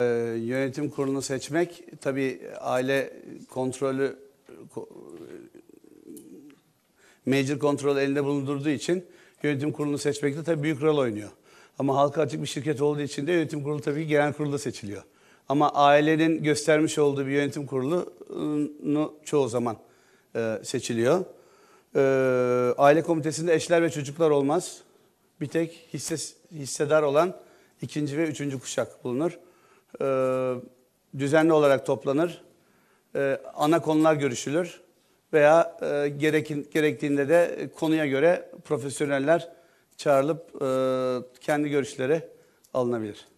Ee, yönetim kurulunu seçmek tabii aile kontrolü ko, kontrol elinde bulundurduğu için yönetim kurulunu seçmekte tabii büyük rol oynuyor. Ama halka açık bir şirket olduğu için de yönetim kurulu tabii ki genel kurulda seçiliyor. Ama ailenin göstermiş olduğu bir yönetim kurulunu çoğu zaman e, seçiliyor. E, aile komitesinde eşler ve çocuklar olmaz. Bir tek hisse, hissedar olan ikinci ve üçüncü kuşak bulunur e, düzenli olarak toplanır. E, ana konular görüşülür veya e, gerekin, gerektiğinde de konuya göre profesyoneller çağrılıp e, kendi görüşleri alınabilir.